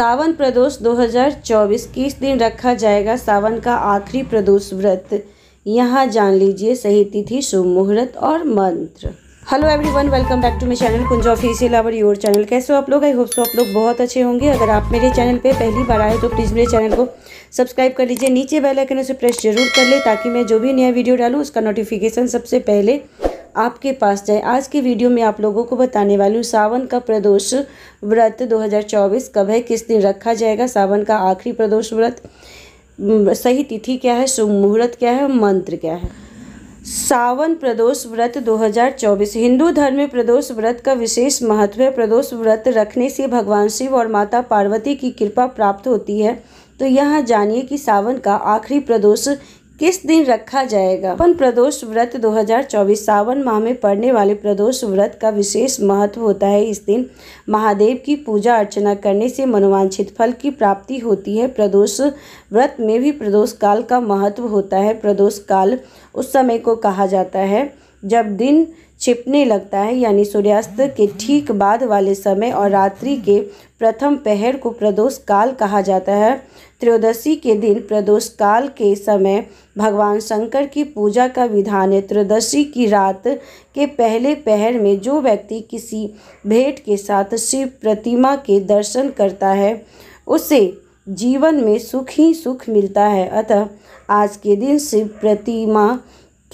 सावन प्रदोष 2024 किस दिन रखा जाएगा सावन का आखिरी प्रदोष व्रत यहाँ जान लीजिए सही तिथि शुभ मुहूर्त और मंत्र hello everyone welcome back to my channel Kunj official our your channel कैसे हो आप लोग आई होप सो आप लोग बहुत अच्छे होंगे अगर आप मेरे चैनल पे पहली बार आए तो प्लीज़ मेरे चैनल को सब्सक्राइब कर लीजिए नीचे बेल आइकन उसे प्रेस जरूर कर ले ताकि मैं जो भी नया वीडियो डालूँ उसका नोटिफिकेशन सबसे पहले आपके पास जाए आज की वीडियो में आप लोगों को बताने वाली हूँ सावन का प्रदोष व्रत 2024 कब है किस दिन रखा जाएगा सावन का आखिरी प्रदोष व्रत सही तिथि क्या है शुभ मुहूर्त क्या है मंत्र क्या है सावन प्रदोष व्रत 2024 हिंदू धर्म में प्रदोष व्रत का विशेष महत्व है प्रदोष व्रत रखने से भगवान शिव और माता पार्वती की कृपा प्राप्त होती है तो यहाँ जानिए कि सावन का आखिरी प्रदोष किस दिन रखा जाएगा अपन प्रदोष व्रत 2024 सावन माह में पड़ने वाले प्रदोष व्रत का विशेष महत्व होता है इस दिन महादेव की पूजा अर्चना करने से मनोवांछित फल की प्राप्ति होती है प्रदोष व्रत में भी प्रदोष काल का महत्व होता है प्रदोष काल उस समय को कहा जाता है जब दिन छिपने लगता है यानी सूर्यास्त के ठीक बाद वाले समय और रात्रि के प्रथम पहर को प्रदोष काल कहा जाता है त्रयोदशी के दिन प्रदोष काल के समय भगवान शंकर की पूजा का विधान है त्रयोदशी की रात के पहले पहर में जो व्यक्ति किसी भेंट के साथ शिव प्रतिमा के दर्शन करता है उसे जीवन में सुख ही सुख मिलता है अतः आज के दिन शिव प्रतिमा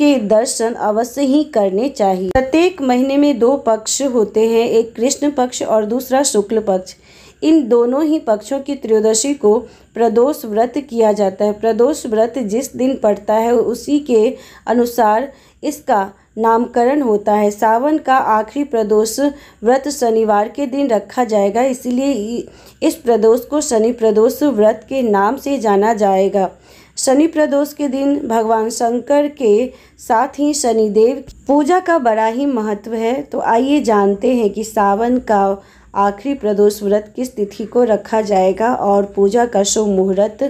के दर्शन अवश्य ही करने चाहिए प्रत्येक महीने में दो पक्ष होते हैं एक कृष्ण पक्ष और दूसरा शुक्ल पक्ष इन दोनों ही पक्षों की त्रयोदशी को प्रदोष व्रत किया जाता है प्रदोष व्रत जिस दिन पड़ता है उसी के अनुसार इसका नामकरण होता है सावन का आखिरी प्रदोष व्रत शनिवार के दिन रखा जाएगा इसलिए इस प्रदोष को शनि प्रदोष व्रत के नाम से जाना जाएगा शनि प्रदोष के दिन भगवान शंकर के साथ ही शनिदेव देव पूजा का बड़ा ही महत्व है तो आइए जानते हैं कि सावन का आखिरी प्रदोष व्रत किस तिथि को रखा जाएगा और पूजा का शुभ मुहूर्त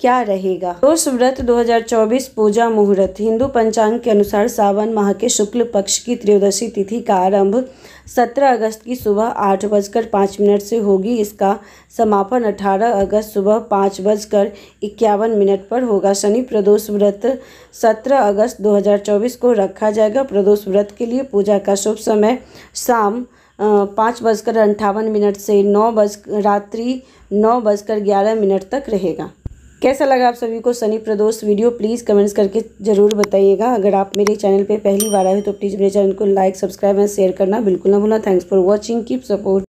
क्या रहेगा रोष व्रत 2024 पूजा मुहूर्त हिंदू पंचांग के अनुसार सावन माह के शुक्ल पक्ष की त्रयोदशी तिथि का आरंभ 17 अगस्त की सुबह आठ बजकर पाँच मिनट से होगी इसका समापन 18 अगस्त सुबह पाँच बजकर इक्यावन मिनट पर होगा शनि प्रदोष व्रत 17 अगस्त 2024 को रखा जाएगा प्रदोष व्रत के लिए पूजा का शुभ समय शाम पाँच बजकर अंठावन मिनट से नौ बज रात्रि नौ बजकर ग्यारह मिनट तक रहेगा कैसा लगा आप सभी को Shani Pradosh video please comments करके ज़रूर बताइएगा अगर आप मेरे चैनल पर पहली बार आए हो तो प्लीज़ मेरे चैनल को लाइक सब्सक्राइब एंड शेयर करना बिल्कुल ना भूलना thanks for watching keep support